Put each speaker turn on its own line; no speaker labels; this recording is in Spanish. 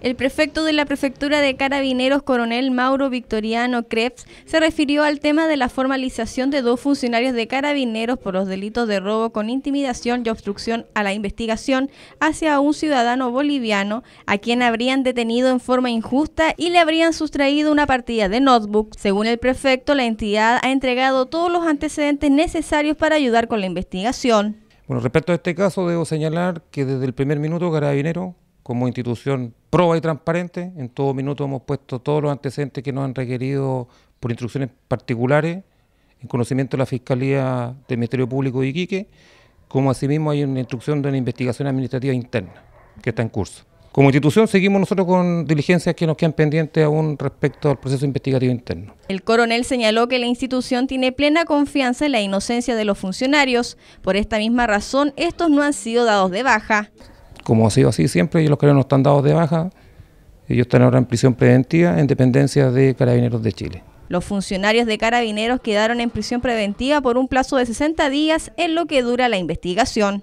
El prefecto de la Prefectura de Carabineros, coronel Mauro Victoriano Krebs, se refirió al tema de la formalización de dos funcionarios de Carabineros por los delitos de robo con intimidación y obstrucción a la investigación hacia un ciudadano boliviano a quien habrían detenido en forma injusta y le habrían sustraído una partida de notebook. Según el prefecto, la entidad ha entregado todos los antecedentes necesarios para ayudar con la investigación.
Bueno, respecto a este caso, debo señalar que desde el primer minuto Carabineros, como institución proba y transparente. En todo minuto hemos puesto todos los antecedentes que nos han requerido por instrucciones particulares, en conocimiento de la Fiscalía del Ministerio Público de Iquique, como asimismo hay una instrucción de una investigación administrativa interna que está en curso. Como institución seguimos nosotros con diligencias que nos quedan pendientes aún respecto al proceso investigativo interno.
El coronel señaló que la institución tiene plena confianza en la inocencia de los funcionarios. Por esta misma razón, estos no han sido dados de baja
como ha sido así siempre, y los carabineros están dados de baja. Ellos están ahora en prisión preventiva en dependencia de Carabineros de Chile.
Los funcionarios de Carabineros quedaron en prisión preventiva por un plazo de 60 días en lo que dura la investigación.